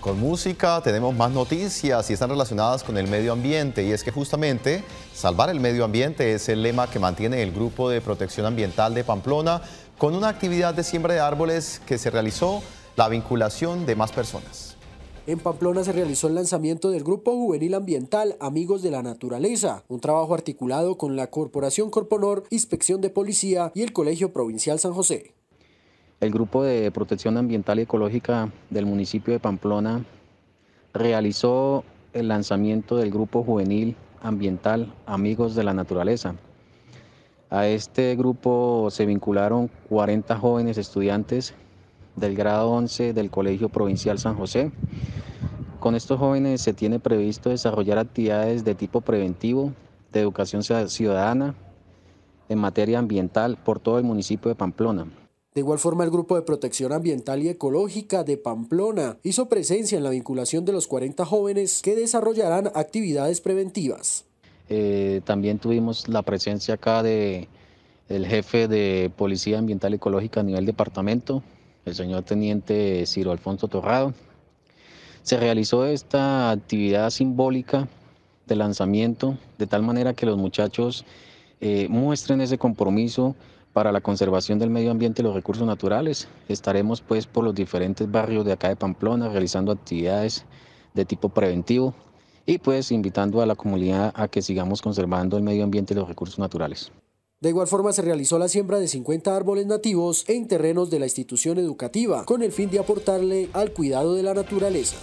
Con música tenemos más noticias y están relacionadas con el medio ambiente y es que justamente salvar el medio ambiente es el lema que mantiene el Grupo de Protección Ambiental de Pamplona con una actividad de siembra de árboles que se realizó la vinculación de más personas. En Pamplona se realizó el lanzamiento del Grupo Juvenil Ambiental Amigos de la Naturaleza, un trabajo articulado con la Corporación Corponor, Inspección de Policía y el Colegio Provincial San José. El Grupo de Protección Ambiental y Ecológica del municipio de Pamplona realizó el lanzamiento del Grupo Juvenil Ambiental Amigos de la Naturaleza. A este grupo se vincularon 40 jóvenes estudiantes del grado 11 del Colegio Provincial San José. Con estos jóvenes se tiene previsto desarrollar actividades de tipo preventivo, de educación ciudadana, en materia ambiental por todo el municipio de Pamplona. De igual forma, el Grupo de Protección Ambiental y Ecológica de Pamplona hizo presencia en la vinculación de los 40 jóvenes que desarrollarán actividades preventivas. Eh, también tuvimos la presencia acá de el jefe de Policía Ambiental y Ecológica a nivel departamento, el señor teniente Ciro Alfonso Torrado. Se realizó esta actividad simbólica de lanzamiento de tal manera que los muchachos eh, muestren ese compromiso para la conservación del medio ambiente y los recursos naturales. Estaremos pues por los diferentes barrios de acá de Pamplona realizando actividades de tipo preventivo y pues invitando a la comunidad a que sigamos conservando el medio ambiente y los recursos naturales. De igual forma se realizó la siembra de 50 árboles nativos en terrenos de la institución educativa con el fin de aportarle al cuidado de la naturaleza.